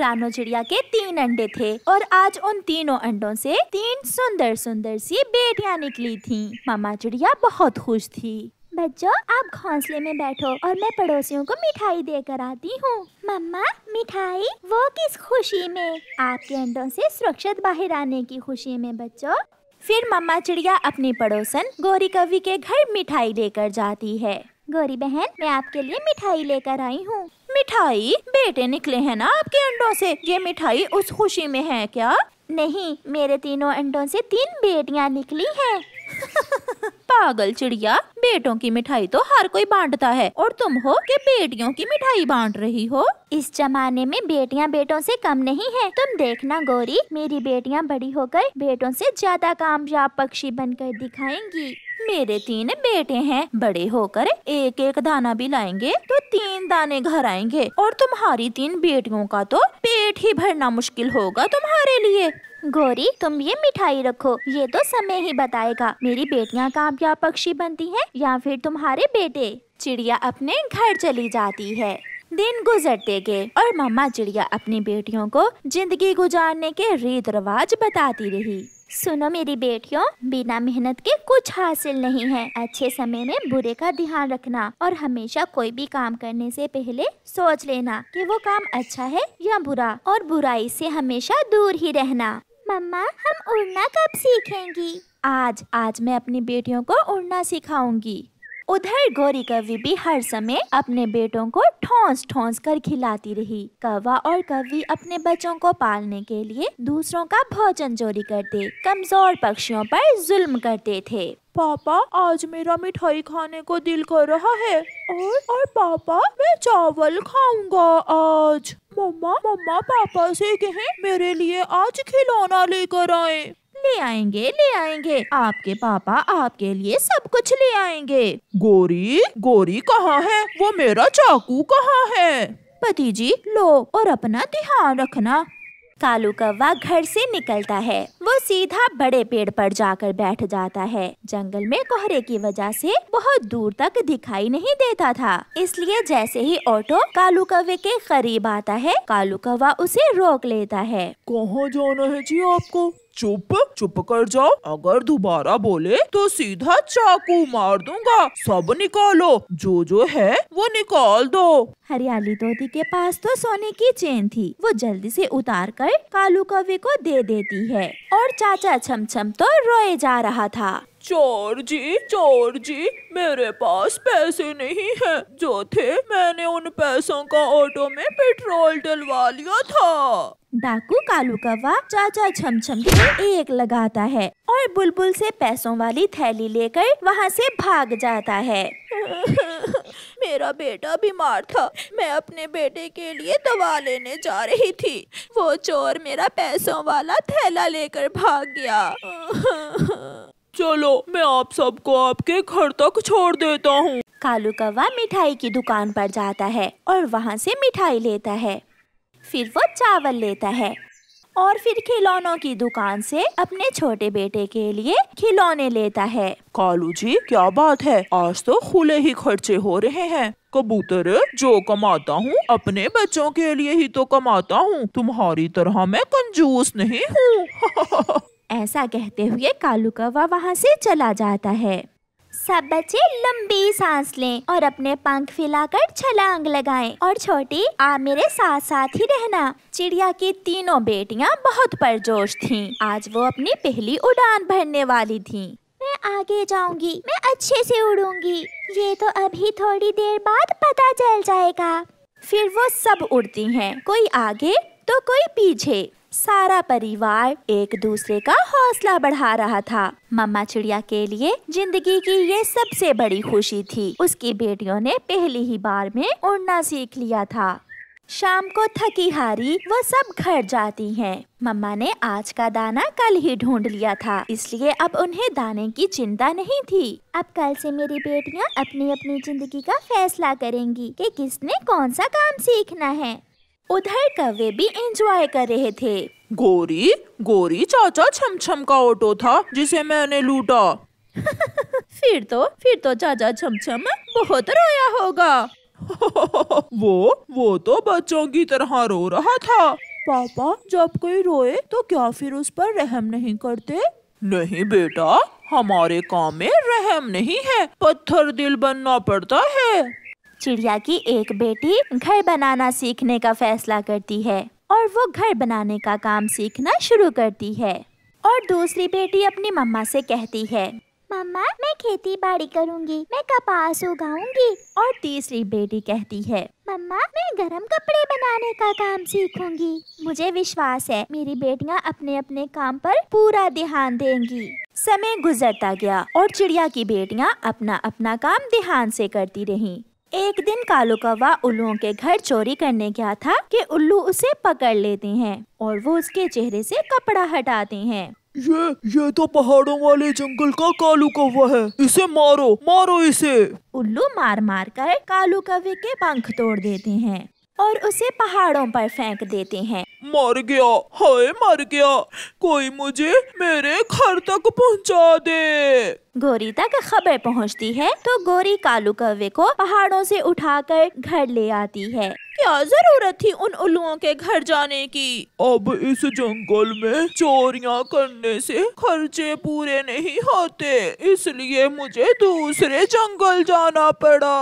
रानो चिड़िया के तीन अंडे थे और आज उन तीनों अंडों से तीन सुंदर सुंदर सी बेटियां निकली थीं। मामा चिड़िया बहुत खुश थी बच्चों आप घोंसले में बैठो और मैं पड़ोसियों को मिठाई देकर आती हूँ मम्मा मिठाई वो किस खुशी में आपके अंडों से सुरक्षित बाहर आने की खुशी में बच्चों फिर मम्मा चिड़िया अपनी पड़ोसन गौरी कवि के घर मिठाई लेकर जाती है गौरी बहन मैं आपके लिए मिठाई लेकर आई हूँ मिठाई बेटे निकले हैं ना आपके अंडों से ये मिठाई उस खुशी में है क्या नहीं मेरे तीनों अंडों से तीन बेटियां निकली हैं पागल चिड़िया बेटों की मिठाई तो हर कोई बांटता है और तुम हो कि बेटियों की मिठाई बांट रही हो इस जमाने में बेटियां बेटों से कम नहीं है तुम देखना गौरी मेरी बेटियां बड़ी होकर बेटों से ज्यादा कामयाब पक्षी बनकर दिखाएंगी मेरे तीन बेटे हैं बड़े होकर एक एक दाना भी लाएंगे तो तीन दाने घर आएंगे और तुम्हारी तीन बेटियों का तो पेट ही भरना मुश्किल होगा तुम्हारे लिए गौरी तुम ये मिठाई रखो ये तो समय ही बताएगा मेरी बेटियां कामयाब पक्षी बनती हैं या फिर तुम्हारे बेटे चिड़िया अपने घर चली जाती है दिन गुजरते गए और मम्मा चिड़िया अपनी बेटियों को जिंदगी गुजारने के रीत रिवाज बताती रही सुनो मेरी बेटियों बिना मेहनत के कुछ हासिल नहीं है अच्छे समय में बुरे का ध्यान रखना और हमेशा कोई भी काम करने से पहले सोच लेना कि वो काम अच्छा है या बुरा और बुराई से हमेशा दूर ही रहना मम्मा हम उड़ना कब सीखेंगी आज आज मैं अपनी बेटियों को उड़ना सिखाऊंगी उधर गौरी कवि भी हर समय अपने बेटों को ठोंस ठोंस कर खिलाती रही कवा और कवि अपने बच्चों को पालने के लिए दूसरों का भोजन चोरी करते कमजोर पक्षियों पर जुल्म करते थे पापा आज मेरा मिठाई खाने को दिल कर रहा है और और पापा मैं चावल खाऊंगा आज मम्मा मम्मा पापा से कहें मेरे लिए आज खिलौना लेकर आए ले आएंगे ले आएंगे आपके पापा आपके लिए सब कुछ ले आएंगे गोरी गोरी कहाँ है वो मेरा चाकू कहाँ है पति जी लो और अपना ध्यान रखना कालू कौवा घर से निकलता है वो सीधा बड़े पेड़ पर जाकर बैठ जाता है जंगल में कोहरे की वजह से बहुत दूर तक दिखाई नहीं देता था इसलिए जैसे ही ऑटो कालू कौवे के करीब आता है कालू कौवा उसे रोक लेता है कहाँ जाना है जी आपको चुप चुप कर जाओ अगर दोबारा बोले तो सीधा चाकू मार दूंगा सब निकालो जो जो है वो निकाल दो हरियाली तोती के पास तो सोने की चेन थी वो जल्दी से उतार कर कालू कवि को दे देती है और चाचा छमछम तो रोए जा रहा था चोर जी चोर जी मेरे पास पैसे नहीं हैं जो थे मैंने उन पैसों का ऑटो में पेट्रोल डलवा लिया था डाकू कालू कवा चाचा छमछम के एक लगाता है और बुलबुल से पैसों वाली थैली लेकर वहाँ से भाग जाता है मेरा बेटा बीमार था मैं अपने बेटे के लिए दवा लेने जा रही थी वो चोर मेरा पैसों वाला थैला लेकर भाग गया चलो मैं आप सबको आपके घर तक छोड़ देता हूँ कालू कवा मिठाई की दुकान पर जाता है और वहाँ से मिठाई लेता है फिर वो चावल लेता है और फिर खिलौनों की दुकान से अपने छोटे बेटे के लिए खिलौने लेता है कालू जी क्या बात है आज तो खुले ही खर्चे हो रहे हैं कबूतर जो कमाता हूँ अपने बच्चों के लिए ही तो कमाता हूँ तुम्हारी तरह मैं कंजूस नहीं हूँ ऐसा कहते हुए कालू कौवा वहाँ से चला जाता है सब बच्चे लंबी सांस लें और अपने पंख फैलाकर छलांग लगाएं और छोटी आप मेरे साथ साथ ही रहना चिड़िया की तीनों बेटियां बहुत परजोश थीं। आज वो अपनी पहली उड़ान भरने वाली थीं। मैं आगे जाऊंगी मैं अच्छे से उड़ूंगी ये तो अभी थोड़ी देर बाद पता चल जाएगा फिर वो सब उड़ती है कोई आगे तो कोई पीछे सारा परिवार एक दूसरे का हौसला बढ़ा रहा था मम्मा चिड़िया के लिए जिंदगी की ये सबसे बड़ी खुशी थी उसकी बेटियों ने पहली ही बार में उड़ना सीख लिया था शाम को थकी हारी वो सब घर जाती हैं। मम्मा ने आज का दाना कल ही ढूंढ लिया था इसलिए अब उन्हें दाने की चिंता नहीं थी अब कल से मेरी बेटियां अपनी अपनी जिंदगी का फैसला करेंगी कि किसने कौन सा काम सीखना है उधर कवे भी एंजॉय कर रहे थे गोरी गोरी चाचा छम छम का ऑटो था जिसे मैंने लूटा फिर तो फिर तो चाचा छम छम बहुत रोया होगा वो वो तो बच्चों की तरह रो रहा था पापा जब कोई रोए तो क्या फिर उस पर रहम नहीं करते नहीं बेटा हमारे काम में रहम नहीं है पत्थर दिल बनना पड़ता है चिड़िया की एक बेटी घर बनाना सीखने का फैसला करती है और वो घर बनाने का काम सीखना शुरू करती है और दूसरी बेटी अपनी मम्मा से कहती है मम्मा मैं खेती बाड़ी करूँगी मैं कपास उगाऊंगी और तीसरी बेटी कहती है मम्मा मैं गरम कपड़े बनाने का काम सीखूंगी मुझे विश्वास है मेरी बेटियाँ अपने अपने काम पर पूरा ध्यान देंगी समय गुजरता गया और चिड़िया की बेटियाँ अपना अपना काम ध्यान से करती रहीं। एक दिन कालू कौवा उल्लुओं के घर चोरी करने गया था कि उल्लू उसे पकड़ लेते हैं और वो उसके चेहरे से कपड़ा हटाते हैं ये ये तो पहाड़ों वाले जंगल का कालू कौवा है इसे मारो मारो इसे उल्लू मार मार कर कालू कौवे के पंख तोड़ देते हैं और उसे पहाड़ों पर फेंक देते हैं मर गया हाय मर गया कोई मुझे मेरे घर तक पहुंचा दे गोरी तक खबर पहुंचती है तो गोरी कालू कौवे को पहाड़ों से उठाकर घर ले आती है क्या जरूरत थी उन उल्लुओं के घर जाने की अब इस जंगल में चोरियां करने से खर्चे पूरे नहीं होते इसलिए मुझे दूसरे जंगल जाना पड़ा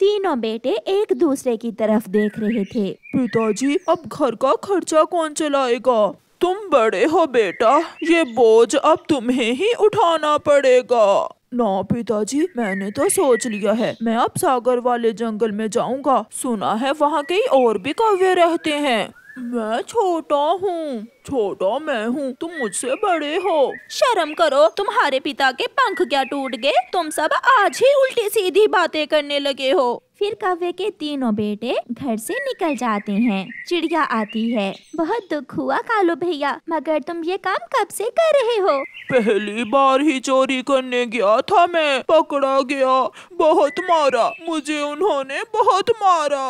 तीनों बेटे एक दूसरे की तरफ देख रहे थे पिताजी अब घर का खर्चा कौन चलाएगा तुम बड़े हो बेटा ये बोझ अब तुम्हें ही उठाना पड़ेगा ना पिताजी मैंने तो सोच लिया है मैं अब सागर वाले जंगल में जाऊंगा सुना है वहाँ कई और भी कौवे रहते हैं मैं छोटा हूँ छोटा मैं हूँ तुम मुझसे बड़े हो शर्म करो तुम्हारे पिता के पंख क्या टूट गए तुम सब आज ही उल्टी सीधी बातें करने लगे हो फिर कव्वे के तीनों बेटे घर से निकल जाते हैं चिड़िया आती है बहुत दुख हुआ कालू भैया मगर तुम ये काम कब से कर रहे हो पहली बार ही चोरी करने गया था मैं पकड़ा गया बहुत मारा मुझे उन्होंने बहुत मारा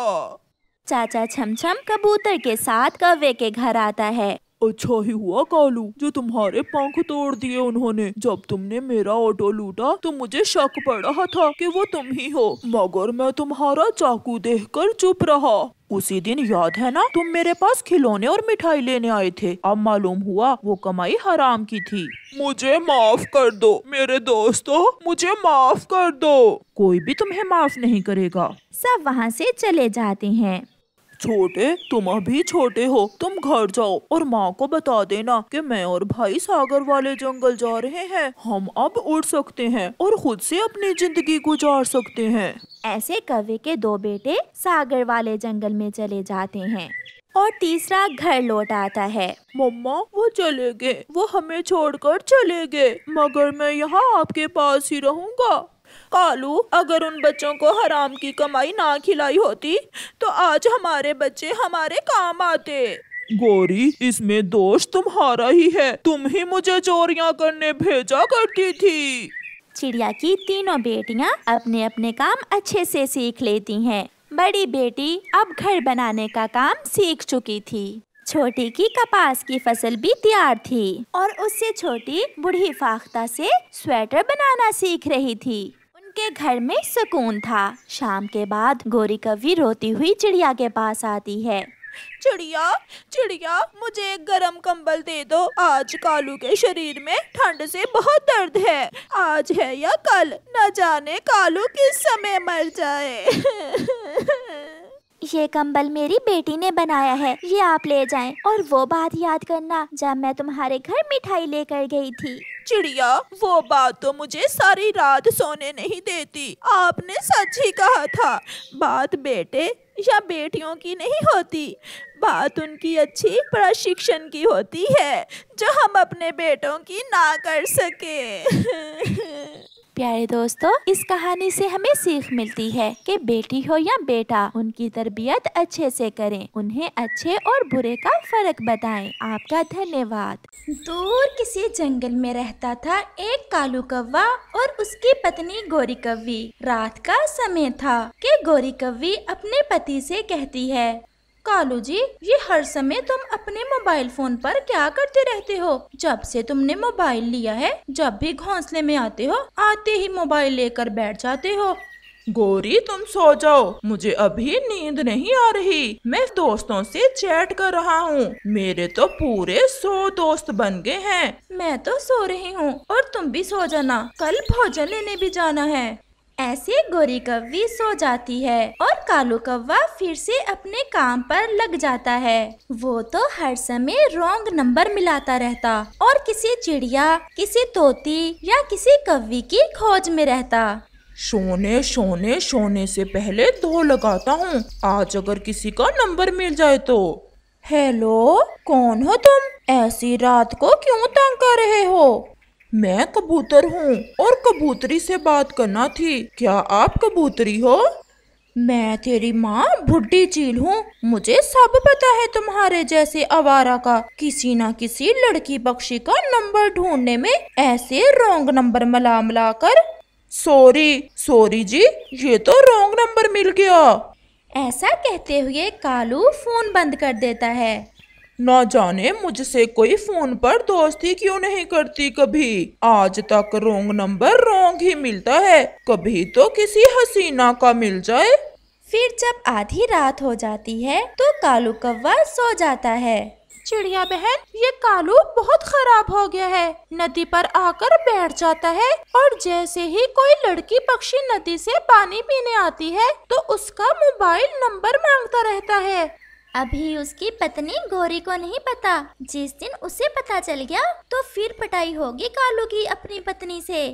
चाचा छमछम कबूतर के साथ कव्वे के घर आता है अच्छा ही हुआ कालू जो तुम्हारे पंख तोड़ दिए उन्होंने जब तुमने मेरा ऑटो लूटा तो मुझे शक पड़ रहा था कि वो तुम ही हो मगर मैं तुम्हारा चाकू देखकर चुप रहा उसी दिन याद है ना तुम मेरे पास खिलौने और मिठाई लेने आए थे अब मालूम हुआ वो कमाई हराम की थी मुझे माफ कर दो मेरे दोस्तों मुझे माफ कर दो कोई भी तुम्हें माफ नहीं करेगा सब वहाँ से चले जाते हैं छोटे तुम अभी छोटे हो तुम घर जाओ और माँ को बता देना कि मैं और भाई सागर वाले जंगल जा रहे हैं हम अब उड़ सकते हैं और खुद से अपनी जिंदगी गुजार सकते हैं ऐसे कवे के दो बेटे सागर वाले जंगल में चले जाते हैं और तीसरा घर लौट आता है मम्मा वो चले गए वो हमें छोड़कर चले गए मगर मैं यहाँ आपके पास ही रहूँगा कालू अगर उन बच्चों को हराम की कमाई ना खिलाई होती तो आज हमारे बच्चे हमारे काम आते गोरी इसमें दोष तुम्हारा ही है तुम ही मुझे चोरियाँ करने भेजा करती थी चिड़िया की तीनों बेटियाँ अपने अपने काम अच्छे से सीख लेती हैं। बड़ी बेटी अब घर बनाने का काम सीख चुकी थी छोटी की कपास की फसल भी तैयार थी और उससे छोटी बूढ़ी फाख्ता से स्वेटर बनाना सीख रही थी के घर में सुकून था शाम के बाद गोरी कवि रोती हुई चिड़िया के पास आती है चिड़िया चिड़िया मुझे एक गरम कंबल दे दो आज कालू के शरीर में ठंड से बहुत दर्द है आज है या कल न जाने कालू किस समय मर जाए ये कंबल मेरी बेटी ने बनाया है ये आप ले जाएं और वो बात याद करना जब मैं तुम्हारे घर मिठाई लेकर गई थी चिड़िया वो बात तो मुझे सारी रात सोने नहीं देती आपने सच ही कहा था बात बेटे या बेटियों की नहीं होती बात उनकी अच्छी प्रशिक्षण की होती है जो हम अपने बेटों की ना कर सके प्यारे दोस्तों इस कहानी से हमें सीख मिलती है कि बेटी हो या बेटा उनकी तरबियत अच्छे से करें उन्हें अच्छे और बुरे का फर्क बताएं आपका धन्यवाद दूर किसी जंगल में रहता था एक कालू कौवा और उसकी पत्नी गोरी कवि रात का समय था कि गोरी कवि अपने पति से कहती है कालू जी ये हर समय तुम अपने मोबाइल फोन पर क्या करते रहते हो जब से तुमने मोबाइल लिया है जब भी घोंसले में आते हो आते ही मोबाइल लेकर बैठ जाते हो गोरी तुम सो जाओ मुझे अभी नींद नहीं आ रही मैं दोस्तों से चैट कर रहा हूँ मेरे तो पूरे सौ दोस्त बन गए हैं मैं तो सो रही हूँ और तुम भी सो जाना कल भोजन लेने भी जाना है ऐसे गोरी कव्वी सो जाती है और कालू कव्वा फिर से अपने काम पर लग जाता है वो तो हर समय रोंग नंबर मिलाता रहता और किसी चिड़िया किसी तोती या किसी कव्वी की खोज में रहता सोने सोने सोने से पहले धो लगाता हूँ आज अगर किसी का नंबर मिल जाए तो हेलो कौन हो तुम ऐसी रात को क्यों तंग कर रहे हो मैं कबूतर हूँ और कबूतरी से बात करना थी क्या आप कबूतरी हो मैं तेरी माँ बुढ़ी चील हूँ मुझे सब पता है तुम्हारे जैसे आवारा का किसी ना किसी लड़की पक्षी का नंबर ढूंढने में ऐसे रोंग नंबर मिला मिला कर सॉरी सॉरी जी ये तो रोंग नंबर मिल गया ऐसा कहते हुए कालू फोन बंद कर देता है ना जाने मुझसे कोई फोन पर दोस्ती क्यों नहीं करती कभी आज तक रोंग नंबर रोंग ही मिलता है कभी तो किसी हसीना का मिल जाए फिर जब आधी रात हो जाती है तो कालू कौवा सो जाता है चिड़िया बहन ये कालू बहुत खराब हो गया है नदी पर आकर बैठ जाता है और जैसे ही कोई लड़की पक्षी नदी से पानी पीने आती है तो उसका मोबाइल नंबर मांगता रहता है अभी उसकी पत्नी गौरी को नहीं पता जिस दिन उसे पता चल गया तो फिर पटाई होगी कालू की अपनी पत्नी से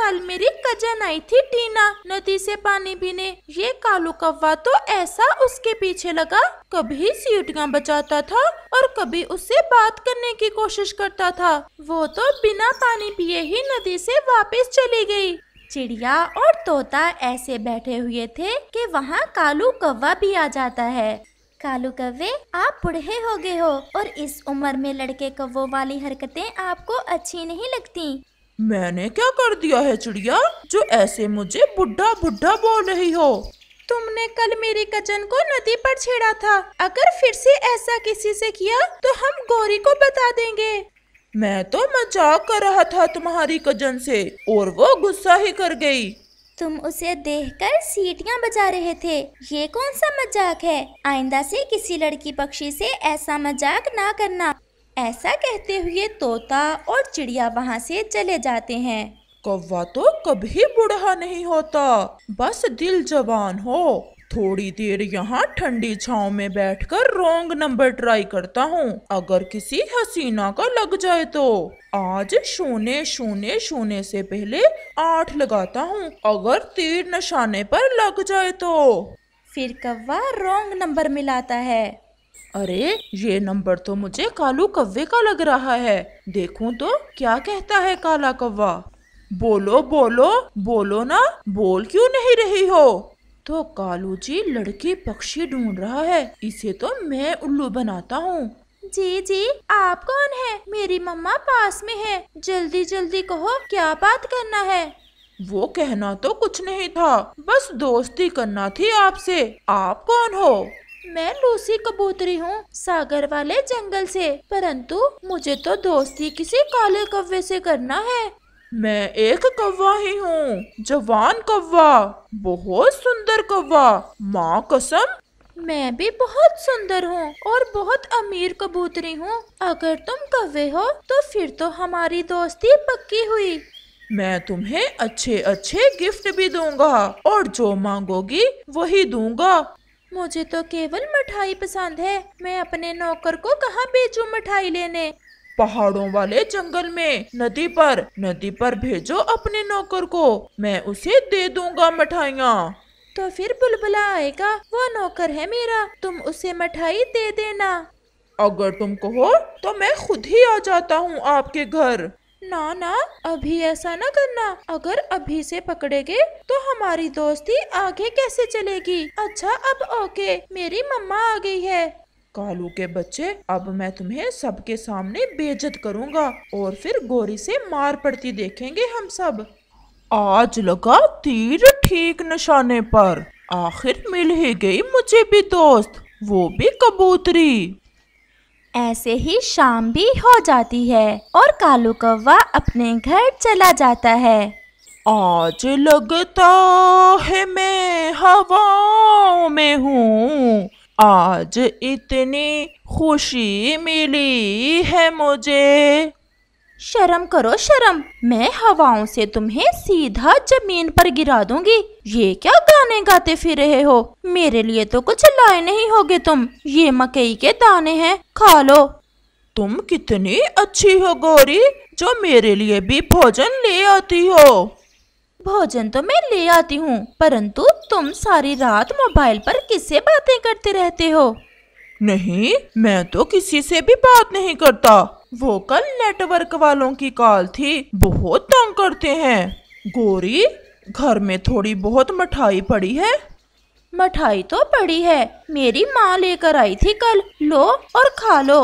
कल मेरी कजन आई थी टीना नदी से पानी पीने ये कालू कौवा तो ऐसा उसके पीछे लगा कभी सीटियाँ बचाता था और कभी उससे बात करने की कोशिश करता था वो तो बिना पानी पिए ही नदी से वापस चली गई चिड़िया और तोता ऐसे बैठे हुए थे कि वहाँ कालू कौवा भी आ जाता है कालू कवे आप बुढ़े हो गए हो और इस उम्र में लड़के कवो वाली हरकतें आपको अच्छी नहीं लगती मैंने क्या कर दिया है चिड़िया जो ऐसे मुझे बुढ़ा बुढ़ा बोल रही हो तुमने कल मेरी कजन को नदी पर छेड़ा था अगर फिर से ऐसा किसी से किया तो हम गौरी को बता देंगे मैं तो मजाक कर रहा था तुम्हारी कजन से और वो गुस्सा ही कर गई तुम उसे देखकर सीटियां बजा रहे थे ये कौन सा मजाक है आइंदा से किसी लड़की पक्षी से ऐसा मजाक ना करना ऐसा कहते हुए तोता और चिड़िया वहाँ से चले जाते हैं कौवा तो कभी बूढ़ा नहीं होता बस दिल जवान हो थोड़ी देर यहाँ ठंडी छाव में बैठकर रोंग नंबर ट्राई करता हूँ अगर किसी हसीना का लग जाए तो आज शून्य शून्य शून्य से पहले आठ लगाता हूँ अगर तीर निशाने पर लग जाए तो फिर कव्वा रोंग नंबर मिलाता है अरे ये नंबर तो मुझे कालू कव्वे का लग रहा है देखूं तो क्या कहता है काला कव्वा बोलो बोलो बोलो ना बोल क्यों नहीं रही हो तो कालू जी लड़की पक्षी ढूंढ रहा है इसे तो मैं उल्लू बनाता हूँ जी जी आप कौन है मेरी मम्मा पास में है जल्दी जल्दी कहो क्या बात करना है वो कहना तो कुछ नहीं था बस दोस्ती करना थी आपसे आप कौन हो मैं लूसी कबूतरी हूँ सागर वाले जंगल से परंतु मुझे तो दोस्ती किसी काले कव्वे से करना है मैं एक कौवा ही हूँ जवान कौवा बहुत सुंदर कौवा माँ कसम मैं भी बहुत सुंदर हूँ और बहुत अमीर कबूतरी हूँ अगर तुम कवे हो तो फिर तो हमारी दोस्ती पक्की हुई मैं तुम्हें अच्छे अच्छे गिफ्ट भी दूंगा और जो मांगोगी वही दूंगा मुझे तो केवल मिठाई पसंद है मैं अपने नौकर को कहाँ भेजूँ मिठाई लेने पहाड़ों वाले जंगल में नदी पर नदी पर भेजो अपने नौकर को मैं उसे दे दूंगा मिठाइया तो फिर बुलबुला आएगा वो नौकर है मेरा तुम उसे मिठाई दे देना अगर तुम कहो तो मैं खुद ही आ जाता हूँ आपके घर ना ना अभी ऐसा ना करना अगर अभी से पकड़े तो हमारी दोस्ती आगे कैसे चलेगी अच्छा अब ओके मेरी मम्मा आ गई है कालू के बच्चे अब मैं तुम्हें सबके सामने बेजत करूंगा और फिर गोरी से मार पड़ती देखेंगे हम सब आज लगा तीर ठीक निशाने पर आखिर मिल ही गई मुझे भी दोस्त वो भी कबूतरी ऐसे ही शाम भी हो जाती है और कालू कौवा अपने घर चला जाता है आज लगता है मैं हवाओं में हूँ आज इतनी खुशी मिली है मुझे शर्म करो शर्म मैं हवाओं से तुम्हें सीधा जमीन पर गिरा दूंगी ये क्या गाने गाते फिर रहे हो मेरे लिए तो कुछ लाए नहीं होगे तुम ये मकई के दाने हैं खा लो तुम कितनी अच्छी हो गौरी जो मेरे लिए भी भोजन ले आती हो भोजन तो मैं ले आती हूँ परंतु तुम सारी रात मोबाइल पर किससे बातें करते रहते हो नहीं मैं तो किसी से भी बात नहीं करता वो कल नेटवर्क वालों की कॉल थी बहुत तंग करते हैं गोरी घर में थोड़ी बहुत मिठाई पड़ी है मिठाई तो पड़ी है मेरी माँ लेकर आई थी कल लो और खा लो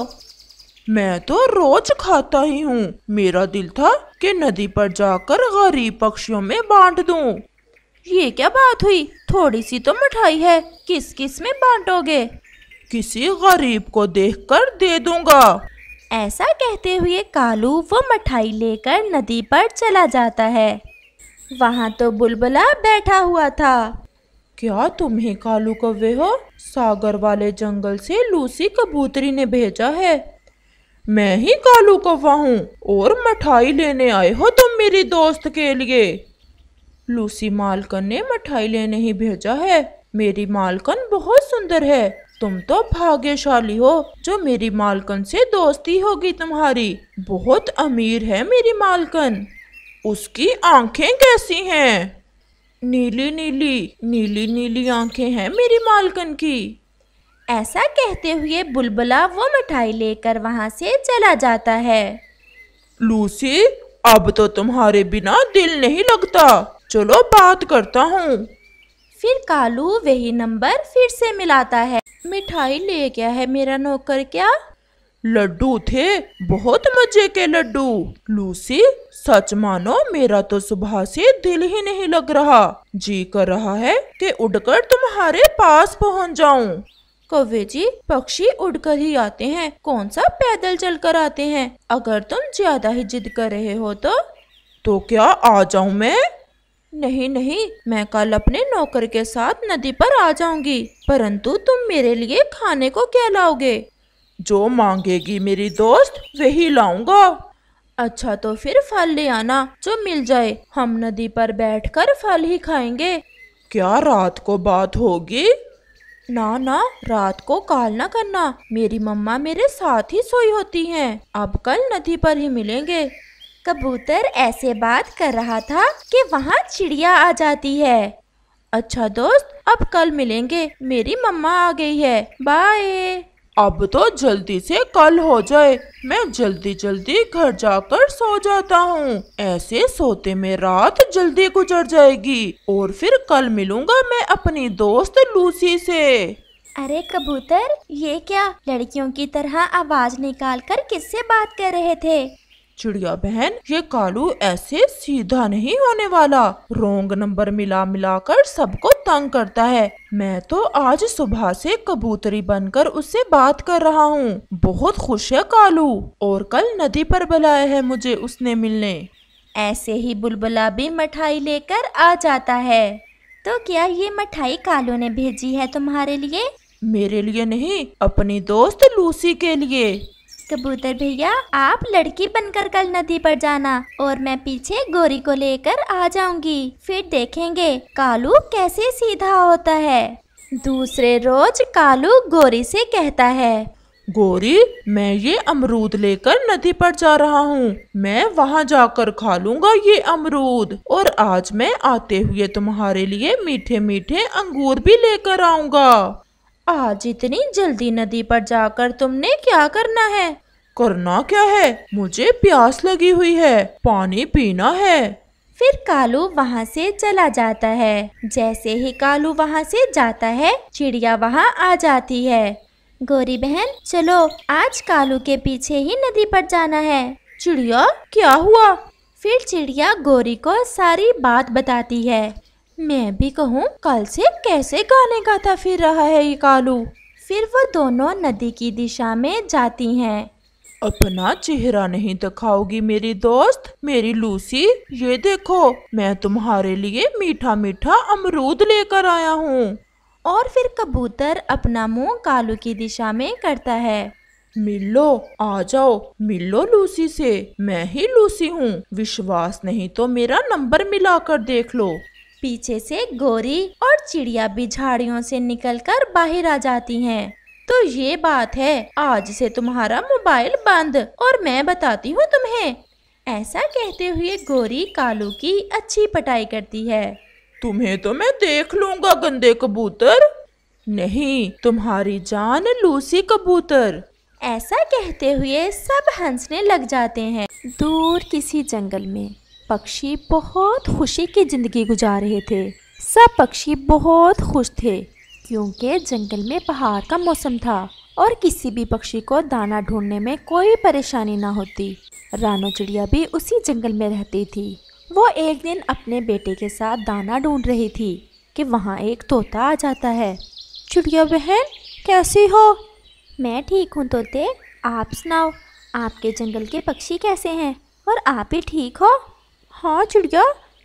मैं तो रोज खाता ही हूँ मेरा दिल था कि नदी पर जाकर गरीब पक्षियों में बांट दूँ ये क्या बात हुई थोड़ी सी तो मिठाई है किस किस में बांटोगे किसी गरीब को देखकर दे दूंगा ऐसा कहते हुए कालू वो मिठाई लेकर नदी पर चला जाता है वहाँ तो बुलबुला बैठा हुआ था क्या तुम्हें कालू कौवे हो सागर वाले जंगल से लूसी कबूतरी ने भेजा है मैं ही कालू कौवा हूँ और मिठाई लेने आए हो तुम मेरी दोस्त के लिए लूसी मालकन ने मिठाई लेने ही भेजा है मेरी मालकन बहुत सुंदर है तुम तो भाग्यशाली हो जो मेरी मालकन से दोस्ती होगी तुम्हारी बहुत अमीर है मेरी मालकन उसकी आंखें कैसी हैं नीली नीली नीली नीली आंखें हैं मेरी मालकन की ऐसा कहते हुए बुलबुला वो मिठाई लेकर वहाँ से चला जाता है लूसी अब तो तुम्हारे बिना दिल नहीं लगता चलो बात करता हूँ फिर कालू वही नंबर फिर से मिलाता है मिठाई ले गया है मेरा नौकर क्या लड्डू थे बहुत मजे के लड्डू लूसी सच मानो मेरा तो सुबह से दिल ही नहीं लग रहा जी कर रहा है कि उड़कर तुम्हारे पास पहुंच जाऊं। कौवे जी पक्षी उड़कर ही आते हैं कौन सा पैदल चल कर आते हैं अगर तुम ज्यादा ही जिद कर रहे हो तो तो क्या आ जाऊं मैं नहीं नहीं मैं कल अपने नौकर के साथ नदी पर आ जाऊंगी परंतु तुम मेरे लिए खाने को क्या लाओगे जो मांगेगी मेरी दोस्त वही लाऊंगा अच्छा तो फिर फल ले आना जो मिल जाए हम नदी पर बैठकर फल ही खाएंगे क्या रात को बात होगी ना ना रात को कॉल ना करना मेरी मम्मा मेरे साथ ही सोई होती हैं। अब कल नदी पर ही मिलेंगे कबूतर ऐसे बात कर रहा था कि वहाँ चिड़िया आ जाती है अच्छा दोस्त अब कल मिलेंगे मेरी मम्मा आ गई है बाय अब तो जल्दी से कल हो जाए मैं जल्दी जल्दी घर जाकर सो जाता हूँ ऐसे सोते में रात जल्दी गुजर जाएगी और फिर कल मिलूंगा मैं अपनी दोस्त लूसी से अरे कबूतर ये क्या लड़कियों की तरह आवाज निकाल कर किससे बात कर रहे थे चिड़िया बहन ये कालू ऐसे सीधा नहीं होने वाला रोंग नंबर मिला मिला कर सबको तंग करता है मैं तो आज सुबह से कबूतरी बनकर उससे बात कर रहा हूँ बहुत खुश है कालू और कल नदी पर बुलाया है मुझे उसने मिलने ऐसे ही बुलबुला भी मठाई लेकर आ जाता है तो क्या ये मिठाई कालू ने भेजी है तुम्हारे लिए मेरे लिए नहीं अपनी दोस्त लूसी के लिए कबूतर भैया आप लड़की बनकर कल नदी पर जाना और मैं पीछे गोरी को लेकर आ जाऊंगी फिर देखेंगे कालू कैसे सीधा होता है दूसरे रोज कालू गोरी से कहता है गोरी मैं ये अमरूद लेकर नदी पर जा रहा हूँ मैं वहाँ जाकर खा लूंगा ये अमरूद और आज मैं आते हुए तुम्हारे लिए मीठे मीठे अंगूर भी लेकर आऊंगा आज इतनी जल्दी नदी पर जाकर तुमने क्या करना है करना क्या है मुझे प्यास लगी हुई है पानी पीना है फिर कालू वहाँ से चला जाता है जैसे ही कालू वहाँ से जाता है चिड़िया वहाँ आ जाती है गोरी बहन चलो आज कालू के पीछे ही नदी पर जाना है चिड़िया क्या हुआ फिर चिड़िया गोरी को सारी बात बताती है मैं भी कहूँ कल से कैसे गाने गाता फिर रहा है ये कालू फिर वो दोनों नदी की दिशा में जाती हैं अपना चेहरा नहीं दिखाओगी मेरी दोस्त मेरी लूसी ये देखो मैं तुम्हारे लिए मीठा मीठा अमरूद लेकर आया हूँ और फिर कबूतर अपना मुंह कालू की दिशा में करता है मिलो आ जाओ मिलो लूसी से मैं ही लूसी हूँ विश्वास नहीं तो मेरा नंबर मिला कर देख लो पीछे से गोरी और चिड़िया भी झाड़ियों से निकलकर बाहर आ जाती हैं। तो ये बात है आज से तुम्हारा मोबाइल बंद और मैं बताती हूँ तुम्हें ऐसा कहते हुए गोरी कालू की अच्छी पटाई करती है तुम्हें तो मैं देख लूंगा गंदे कबूतर नहीं तुम्हारी जान लूसी कबूतर ऐसा कहते हुए सब हंसने लग जाते हैं दूर किसी जंगल में पक्षी बहुत खुशी की ज़िंदगी गुजार रहे थे सब पक्षी बहुत खुश थे क्योंकि जंगल में पहाड़ का मौसम था और किसी भी पक्षी को दाना ढूंढने में कोई परेशानी ना होती रानो चिड़िया भी उसी जंगल में रहती थी वो एक दिन अपने बेटे के साथ दाना ढूंढ रही थी कि वहाँ एक तोता आ जाता है चिड़िया बहन कैसी हो मैं ठीक हूँ तोते आप सुनाओ आपके जंगल के पक्षी कैसे हैं और आप ही ठीक हो हाँ चिड़िया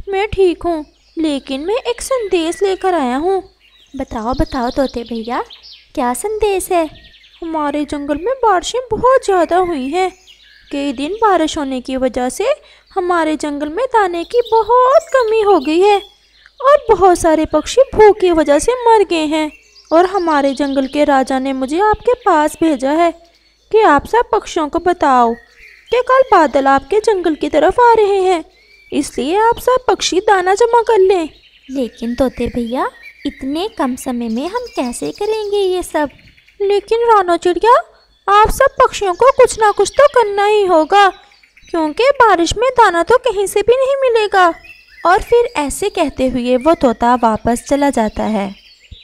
मैं ठीक हूँ लेकिन मैं एक संदेश लेकर आया हूँ बताओ बताओ तोते भैया क्या संदेश है हमारे जंगल में बारिशें बहुत ज़्यादा हुई हैं कई दिन बारिश होने की वजह से हमारे जंगल में दाने की बहुत कमी हो गई है और बहुत सारे पक्षी भूख की वजह से मर गए हैं और हमारे जंगल के राजा ने मुझे आपके पास भेजा है कि आप सब पक्षियों को बताओ कि कल बादल आपके जंगल की तरफ आ रहे हैं इसलिए आप सब पक्षी दाना जमा कर लें लेकिन तोते भैया इतने कम समय में हम कैसे करेंगे ये सब लेकिन रानो चिड़िया आप सब पक्षियों को कुछ ना कुछ तो करना ही होगा क्योंकि बारिश में दाना तो कहीं से भी नहीं मिलेगा और फिर ऐसे कहते हुए वो तोता वापस चला जाता है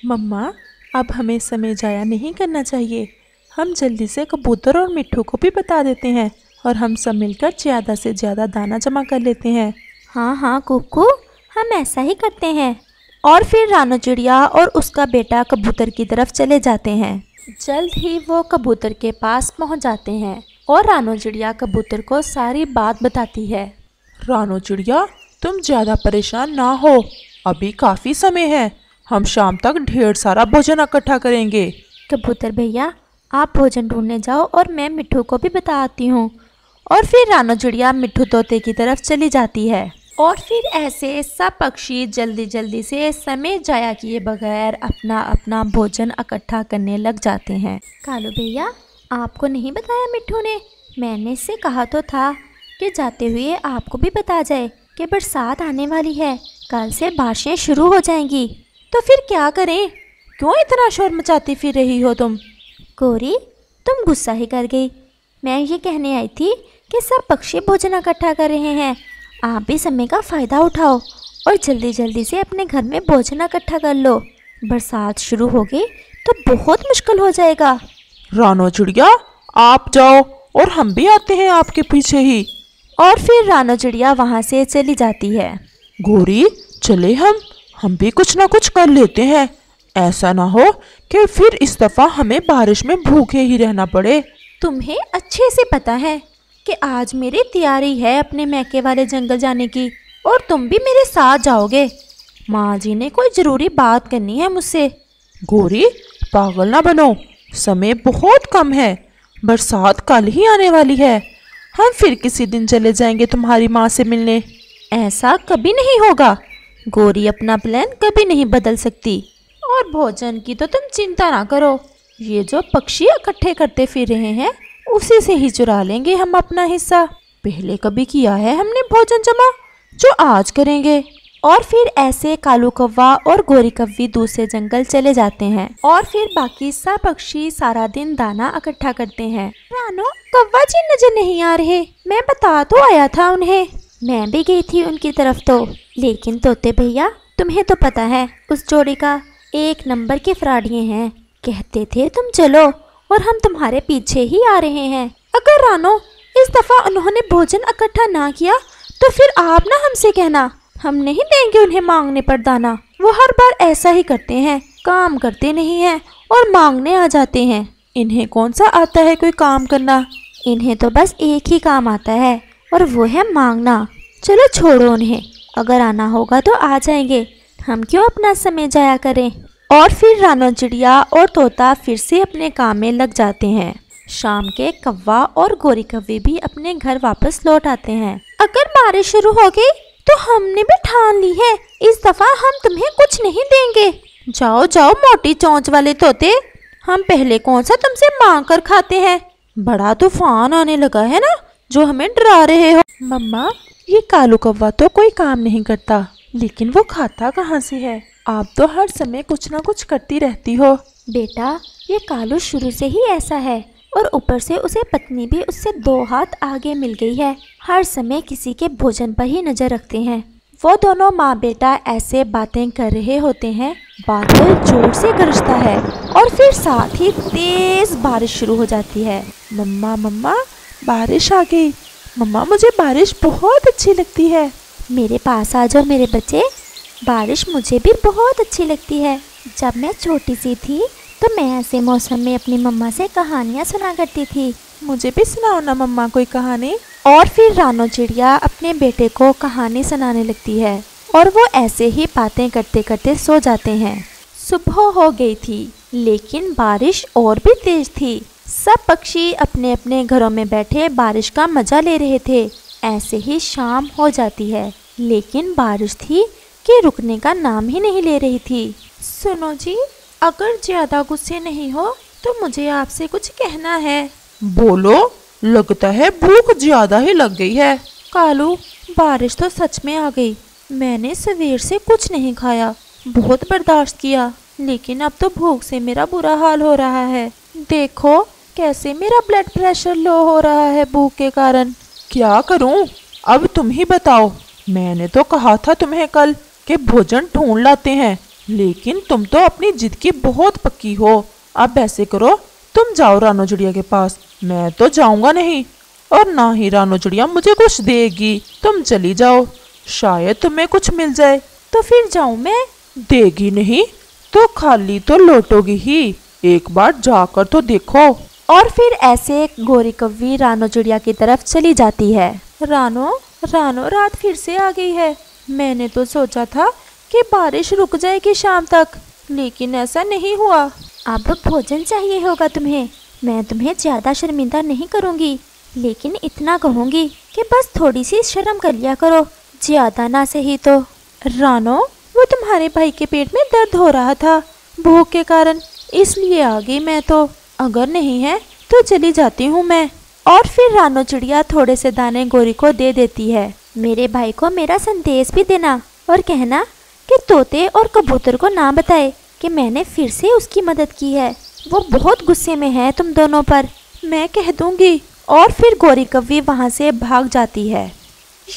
मम्मा अब हमें समय जाया नहीं करना चाहिए हम जल्दी से कबूतर और मिट्टू को भी बता देते हैं और हम सब मिलकर ज़्यादा से ज़्यादा दाना जमा कर लेते हैं हाँ हाँ कुकू हम ऐसा ही करते हैं और फिर रानो चिड़िया और उसका बेटा कबूतर की तरफ चले जाते हैं जल्द ही वो कबूतर के पास पहुंच जाते हैं और रानो चिड़िया कबूतर को सारी बात बताती है रानो चिड़िया तुम ज़्यादा परेशान ना हो अभी काफ़ी समय है हम शाम तक ढेर सारा भोजन इकट्ठा करेंगे कबूतर भैया आप भोजन ढूंढने जाओ और मैं मिठू को भी बता आती हूँ और फिर रानो चिड़िया मिठू तोते की तरफ चली जाती है और फिर ऐसे सब पक्षी जल्दी जल्दी से समय जाया किए बगैर अपना अपना भोजन इकट्ठा करने लग जाते हैं कालू भैया आपको नहीं बताया मिठू ने मैंने इससे कहा तो था कि जाते हुए आपको भी बता जाए कि बरसात आने वाली है कल से बारिशें शुरू हो जाएंगी तो फिर क्या करें क्यों इतना शोर मचाती फिर रही हो तुम कोरी तुम गुस्सा ही कर गई मैं ये कहने आई थी कि सब पक्षी भोजन इकट्ठा कर रहे हैं आप भी समय का फ़ायदा उठाओ और जल्दी जल्दी से अपने घर में भोजन इकट्ठा कर लो बरसात शुरू होगी तो बहुत मुश्किल हो जाएगा रानो चिड़िया आप जाओ और हम भी आते हैं आपके पीछे ही और फिर रानो चिड़िया वहाँ से चली जाती है गोरी चले हम हम भी कुछ ना कुछ कर लेते हैं ऐसा ना हो कि फिर इस दफ़ा हमें बारिश में भूखे ही रहना पड़े तुम्हें अच्छे से पता है कि आज मेरी तैयारी है अपने मैके वाले जंगल जाने की और तुम भी मेरे साथ जाओगे माँ जी ने कोई ज़रूरी बात करनी है मुझसे गोरी पागल ना बनो समय बहुत कम है बरसात कल ही आने वाली है हम फिर किसी दिन चले जाएंगे तुम्हारी माँ से मिलने ऐसा कभी नहीं होगा गोरी अपना प्लान कभी नहीं बदल सकती और भोजन की तो तुम चिंता ना करो ये जो पक्षी इकट्ठे करते फिर रहे हैं उसी से ही चुरा लेंगे हम अपना हिस्सा पहले कभी किया है हमने भोजन जमा जो आज करेंगे और फिर ऐसे कालू कौवा और गोरी कव्वी दूसरे जंगल चले जाते हैं और फिर बाकी सब पक्षी सारा दिन दाना इकट्ठा करते हैं रानो कौवा जी नजर नहीं आ रहे मैं बता तो आया था उन्हें मैं भी गई थी उनकी तरफ तो लेकिन तोते भैया तुम्हें तो पता है उस जोड़ी का एक नंबर के फ्राडिये हैं कहते थे तुम चलो और हम तुम्हारे पीछे ही आ रहे हैं अगर रानो इस दफ़ा उन्होंने भोजन इकट्ठा ना किया तो फिर आप ना हमसे कहना हम नहीं देंगे उन्हें मांगने पर दाना वो हर बार ऐसा ही करते हैं काम करते नहीं हैं और मांगने आ जाते हैं इन्हें कौन सा आता है कोई काम करना इन्हें तो बस एक ही काम आता है और वो है मांगना चलो छोड़ो उन्हें अगर आना होगा तो आ जाएंगे हम क्यों अपना समय जाया करें और फिर रानो चिड़िया और तोता फिर से अपने काम में लग जाते हैं शाम के कव्वा और गोरी कव्वे भी अपने घर वापस लौट आते हैं अगर बारिश शुरू हो गई तो हमने भी ठान ली है इस दफा हम तुम्हें कुछ नहीं देंगे जाओ जाओ मोटी चोंच वाले तोते हम पहले कौन सा तुमसे मांग कर खाते हैं बड़ा तूफान आने लगा है ना जो हमें डरा रहे हो मम्मा ये कालू कौवा तो कोई काम नहीं करता लेकिन वो खाता कहाँ से है आप तो हर समय कुछ ना कुछ करती रहती हो बेटा ये कालू शुरू से ही ऐसा है और ऊपर से उसे पत्नी भी उससे दो हाथ आगे मिल गई है हर समय किसी के भोजन पर ही नज़र रखते हैं वो दोनों माँ बेटा ऐसे बातें कर रहे होते हैं बादल जोर से गरजता है और फिर साथ ही तेज़ बारिश शुरू हो जाती है मम्मा मम्मा बारिश आ गई मम्मा मुझे बारिश बहुत अच्छी लगती है मेरे पास आ जाओ मेरे बच्चे बारिश मुझे भी बहुत अच्छी लगती है जब मैं छोटी सी थी तो मैं ऐसे मौसम में अपनी मम्मा से कहानियाँ सुना करती थी मुझे भी सुनाओ ना मम्मा कोई कहानी और फिर रानो चिड़िया अपने बेटे को कहानी सुनाने लगती है और वो ऐसे ही बातें करते करते सो जाते हैं सुबह हो गई थी लेकिन बारिश और भी तेज थी सब पक्षी अपने अपने घरों में बैठे बारिश का मजा ले रहे थे ऐसे ही शाम हो जाती है लेकिन बारिश थी कि रुकने का नाम ही नहीं ले रही थी सुनो जी अगर ज्यादा गुस्से नहीं हो तो मुझे आपसे कुछ कहना है बोलो लगता है भूख ज्यादा ही लग गई है कालू बारिश तो सच में आ गई मैंने सवेर से कुछ नहीं खाया बहुत बर्दाश्त किया लेकिन अब तो भूख से मेरा बुरा हाल हो रहा है देखो कैसे मेरा ब्लड प्रेशर लो हो रहा है भूख के कारण क्या करूं? अब तुम ही बताओ मैंने तो कहा था तुम्हें कल के भोजन ढूंढ लाते हैं लेकिन तुम तो अपनी जिद की बहुत पक्की हो अब ऐसे करो तुम जाओ चिड़िया के पास मैं तो जाऊंगा नहीं और ना ही रानो चिड़िया मुझे कुछ देगी तुम चली जाओ शायद तुम्हें कुछ मिल जाए तो फिर जाऊं मैं देगी नहीं तो खाली तो लौटोगी ही एक बार जाकर तो देखो और फिर ऐसे गोरी कवि रानो चिड़िया की तरफ चली जाती है रानो रानो रात फिर से आ गई है मैंने तो सोचा था कि बारिश रुक जाएगी शाम तक लेकिन ऐसा नहीं हुआ अब भोजन चाहिए होगा तुम्हें मैं तुम्हें ज़्यादा शर्मिंदा नहीं करूँगी लेकिन इतना कहूँगी कि बस थोड़ी सी शर्म कर लिया करो ज़्यादा ना सही तो रानो वो तुम्हारे भाई के पेट में दर्द हो रहा था भूख के कारण इसलिए आ गई मैं तो अगर नहीं है तो चली जाती हूँ मैं और फिर रानो चिड़िया थोड़े से दाने गोरी को दे देती है मेरे भाई को मेरा संदेश भी देना और कहना कि तोते और कबूतर को ना बताए कि मैंने फिर से उसकी मदद की है वो बहुत गुस्से में है तुम दोनों पर मैं कह दूंगी और फिर गौरी कवि वहाँ से भाग जाती है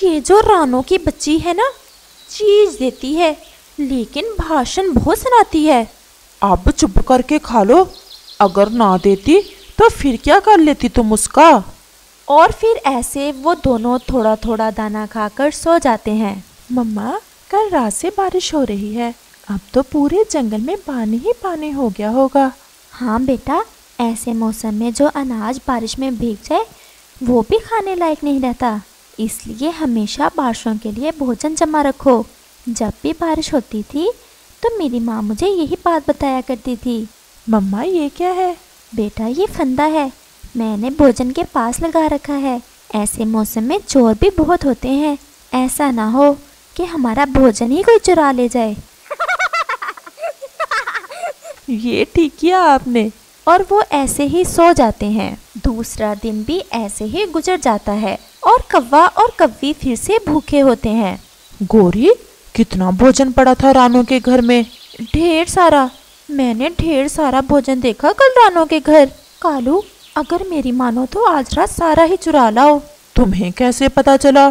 ये जो रानों की बच्ची है ना चीज देती है लेकिन भाषण बहुत सुनाती है अब चुप करके खा लो अगर ना देती तो फिर क्या कर लेती तुम उसका और फिर ऐसे वो दोनों थोड़ा थोड़ा दाना खाकर सो जाते हैं मम्मा कल रात से बारिश हो रही है अब तो पूरे जंगल में पानी ही पानी हो गया होगा हाँ बेटा ऐसे मौसम में जो अनाज बारिश में भीग जाए वो भी खाने लायक नहीं रहता इसलिए हमेशा बारिशों के लिए भोजन जमा रखो जब भी बारिश होती थी तो मेरी माँ मुझे यही बात बताया करती थी मम्मा ये क्या है बेटा ये फंदा है मैंने भोजन के पास लगा रखा है ऐसे मौसम में चोर भी बहुत होते हैं ऐसा ना हो कि हमारा भोजन ही कोई चुरा ले जाए ये ठीक किया आपने और वो ऐसे ही सो जाते हैं दूसरा दिन भी ऐसे ही गुजर जाता है और कव्वा और कव्वी फिर से भूखे होते हैं गोरी कितना भोजन पड़ा था रानो के घर में ढेर सारा मैंने ढेर सारा भोजन देखा कल रानो के घर कालू अगर मेरी मानो तो आज रात सारा ही चुरा लाओ तुम्हें कैसे पता चला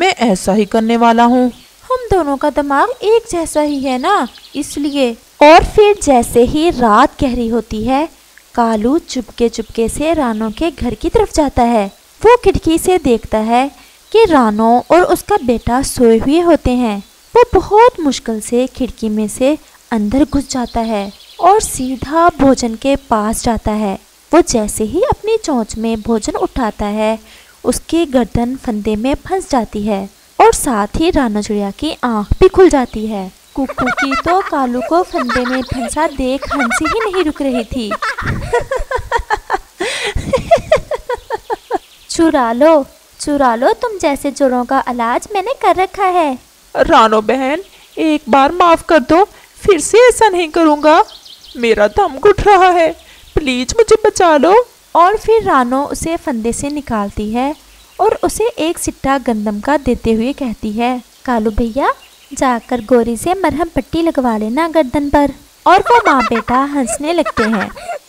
मैं ऐसा ही करने वाला हूँ हम दोनों का दिमाग एक जैसा ही है ना इसलिए और फिर जैसे ही रात गहरी होती है कालू चुपके चुपके से रानो के घर की तरफ जाता है वो खिड़की से देखता है कि रानो और उसका बेटा सोए हुए होते हैं वो बहुत मुश्किल से खिड़की में से अंदर घुस जाता है और सीधा भोजन के पास जाता है वो जैसे ही अपनी चोंच में भोजन उठाता है उसकी गर्दन फंदे में फंस जाती है और साथ ही रानो चिड़िया की आंख भी खुल जाती है कुकू की तो कालू को फंदे में फंसा देख हंसी ही नहीं रुक रही थी चुरा लो चुरा लो तुम जैसे चोरों का इलाज मैंने कर रखा है रानो बहन एक बार माफ कर दो फिर से ऐसा नहीं करूँगा मेरा दम घुट रहा है प्लीज मुझे बचा लो और फिर रानो उसे फंदे से निकालती है और उसे एक सिट्टा गंदम का देते हुए कहती है कालू भैया जाकर गोरी से मरहम पट्टी लगवा लेना गर्दन पर और वो माँ बेटा हंसने लगते हैं